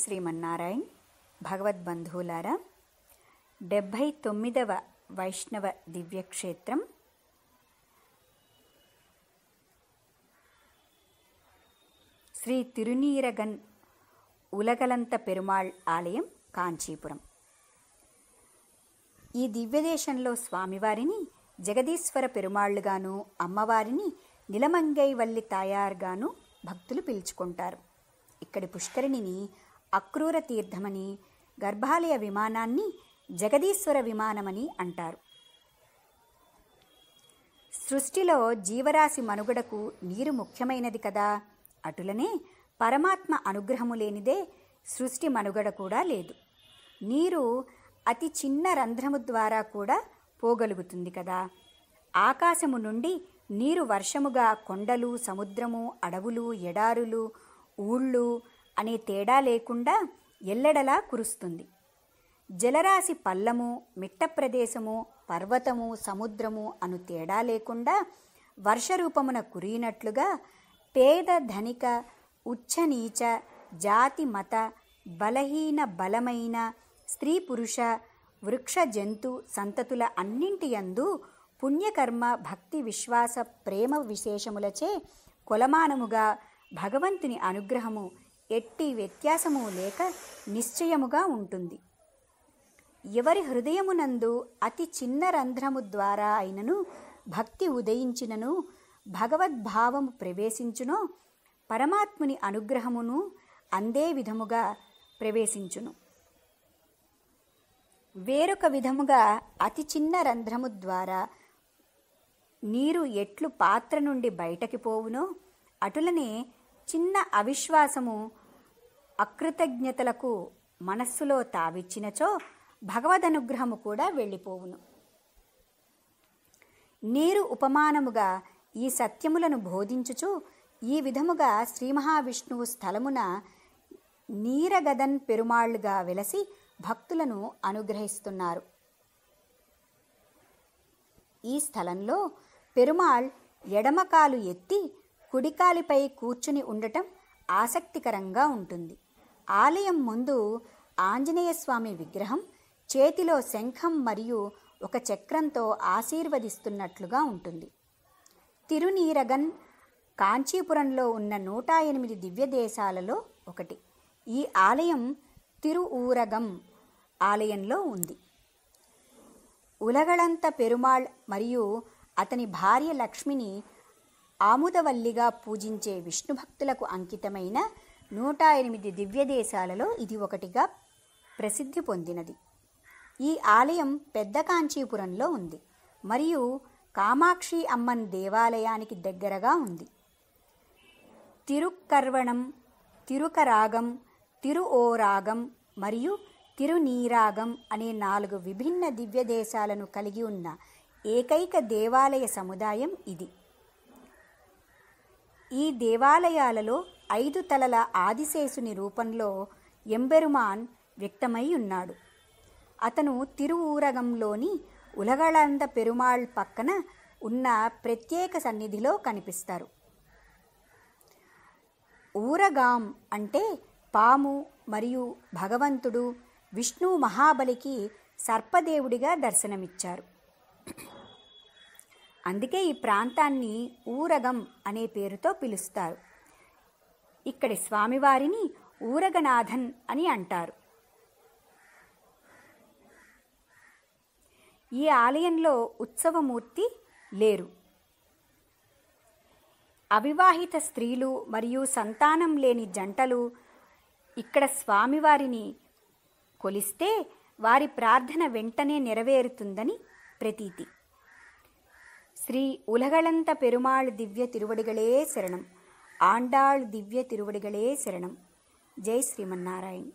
శ్రీమన్నారాయణ్ భగవద్బంధువులారా డెబ్భై తొమ్మిదవ వైష్ణవ దివ్యక్షేత్రం శ్రీ తిరునీరగన్ ఉలగలంత పెరుమాళ్ ఆలయం కాంచీపురం ఈ దివ్యదేశంలో స్వామివారిని జగదీశ్వర పెరుమాళ్లుగాను అమ్మవారిని నిలమంగైవల్లి వల్లి తాయార్గాను భక్తులు పిలుచుకుంటారు ఇక్కడి పుష్కరిణిని అక్రూర తీర్థమని గర్భాలయ విమానాన్ని జగదీశ్వర విమానమని అంటారు సృష్టిలో జీవరాశి మనుగడకు నీరు ముఖ్యమైనది కదా అటులనే పరమాత్మ అనుగ్రహము లేనిదే సృష్టి మనుగడ కూడా లేదు నీరు అతి చిన్న రంధ్రము ద్వారా కూడా పోగలుగుతుంది కదా ఆకాశము నుండి నీరు వర్షముగా కొండలు సముద్రము అడవులు ఎడారులు ఊళ్ళు అనే తేడా లేకుండా ఎల్లడలా కురుస్తుంది జలరాశి పల్లము మిట్ట ప్రదేశము పర్వతము సముద్రము అను తేడా లేకుండా వర్షరూపమున కురిగినట్లుగా పేద ధనిక ఉచ్చ నీచ జాతి మత బలహీన బలమైన స్త్రీ పురుష వృక్ష జంతు సంతతుల అన్నింటియందు పుణ్యకర్మ భక్తి విశ్వాస ప్రేమ విశేషములచే కొలమానముగా భగవంతుని అనుగ్రహము ఎట్టి వ్యత్యాసము లేక నిశ్చయముగా ఉంటుంది ఎవరి హృదయమునందు అతి చిన్న రంధ్రము ద్వారా అయినను భక్తి ఉదయించినను భగవద్భావము ప్రవేశించునో పరమాత్ముని అనుగ్రహమును అందే విధముగా ప్రవేశించును వేరొక విధముగా అతి చిన్న రంధ్రము ద్వారా నీరు ఎట్లు పాత్ర నుండి బయటకి పోవునో అటులనే చిన్న అవిశ్వాసము అకృతజ్ఞతలకు మనస్సులో తావిచ్చినచో భగవదనుగ్రహము కూడా వెళ్ళిపోవును నీరు ఉపమానముగా ఈ సత్యములను బోధించుచు ఈ విధముగా శ్రీ మహావిష్ణువు స్థలమున నీరగదన్ పెరుమాళ్లుగా వెలసి భక్తులను అనుగ్రహిస్తున్నారు ఈ స్థలంలో పెరుమాళ్ ఎడమకాలు ఎత్తి కుడికాలిపై కూర్చుని ఉండటం ఆసక్తికరంగా ఉంటుంది ఆలయం ముందు ఆంజనేయ స్వామి విగ్రహం చేతిలో శంఖం మరియు ఒక చక్రంతో ఆశీర్వదిస్తున్నట్లుగా ఉంటుంది తిరునీరగన్ కాంచీపురంలో ఉన్న నూట ఎనిమిది దివ్యదేశాలలో ఒకటి ఈ ఆలయం తిరు ఊరగం ఆలయంలో ఉంది ఉలగళంత పెరుమాళ్ మరియు అతని భార్య లక్ష్మిని ఆముదవల్లిగా పూజించే విష్ణుభక్తులకు అంకితమైన నూట ఎనిమిది దివ్యదేశాలలో ఇది ఒకటిగా ప్రసిద్ధి పొందినది ఈ ఆలయం పెద్ద కాంచీపురంలో ఉంది మరియు కామాక్షి అమ్మన్ దేవాలయానికి దగ్గరగా ఉంది తిరుక్కర్వణం తిరుకరాగం తిరు ఓరాగం మరియు తిరునీరాగం అనే నాలుగు విభిన్న దివ్యదేశాలను కలిగి ఉన్న ఏకైక దేవాలయ సముదాయం ఇది ఈ దేవాలయాలలో ఐదు తలల ఆదిశేషుని రూపంలో ఎంబెరుమాన్ వ్యక్తమై ఉన్నాడు అతను తిరువూరగంలోని ఉలగళంద పెరుమాళ్ పక్కన ఉన్న ప్రత్యేక సన్నిధిలో కనిపిస్తారు ఊరగాం అంటే పాము మరియు భగవంతుడు విష్ణు మహాబలికి సర్పదేవుడిగా దర్శనమిచ్చారు అందుకే ఈ ప్రాంతాన్ని ఊరగం అనే పేరుతో పిలుస్తారు ఇక్కడి స్వామివారిని ఊరగనాథన్ అని అంటారు ఈ ఆలయంలో ఉత్సవమూర్తి లేరు అవివాహిత స్త్రీలు మరియు సంతానం లేని జంటలు ఇక్కడ స్వామివారిని కొలిస్తే వారి ప్రార్థన వెంటనే నెరవేరుతుందని ప్రతీతి ஸ்ரீ உலகளந்த பெருமாள் திவ்ய திருவடிகளே சரணம் ஆண்டாள் திவ்ய திருவடிகளே சரணம் ஜெய் ஸ்ரீமன்னாராயண்